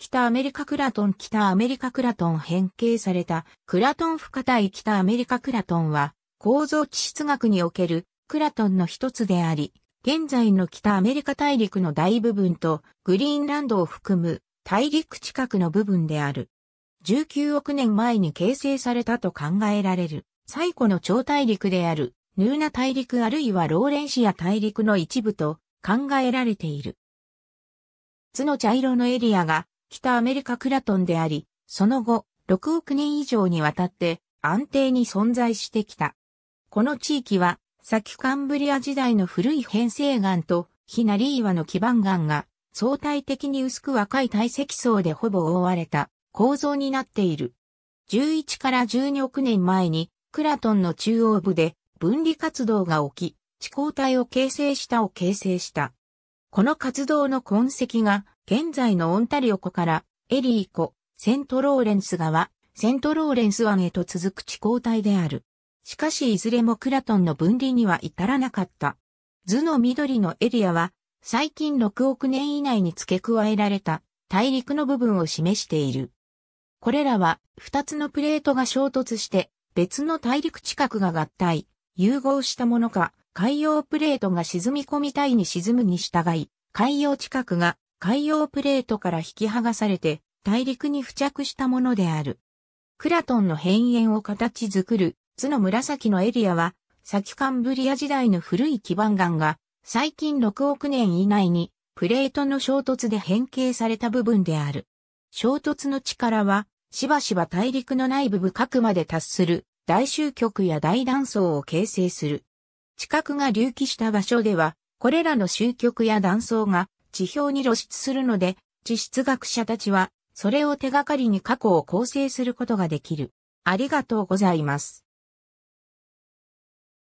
北アメリカクラトン北アメリカクラトン変形されたクラトン不可体北アメリカクラトンは構造地質学におけるクラトンの一つであり、現在の北アメリカ大陸の大部分とグリーンランドを含む大陸近くの部分である。19億年前に形成されたと考えられる最古の超大陸であるヌーナ大陸あるいはローレンシア大陸の一部と考えられている。角茶色のエリアが北アメリカクラトンであり、その後、6億年以上にわたって安定に存在してきた。この地域は、先カンブリア時代の古い変成岩と、ヒナリ岩の基盤岩が、相対的に薄く若い堆積層でほぼ覆われた構造になっている。11から12億年前に、クラトンの中央部で分離活動が起き、地高帯を形成したを形成した。この活動の痕跡が現在のオンタリオ湖からエリー湖、セントローレンス川、セントローレンス湾へと続く地交帯である。しかしいずれもクラトンの分離には至らなかった。図の緑のエリアは、最近6億年以内に付け加えられた大陸の部分を示している。これらは2つのプレートが衝突して別の大陸近くが合体、融合したものか、海洋プレートが沈み込みたいに沈むに従い、海洋近くが海洋プレートから引き剥がされて大陸に付着したものである。クラトンの変縁を形作る図の紫のエリアは、先カンブリア時代の古い基盤岩が、最近6億年以内にプレートの衝突で変形された部分である。衝突の力は、しばしば大陸の内部部核まで達する大集極や大断層を形成する。地殻が隆起した場所では、これらの集極や断層が地表に露出するので、地質学者たちは、それを手がかりに過去を構成することができる。ありがとうございます。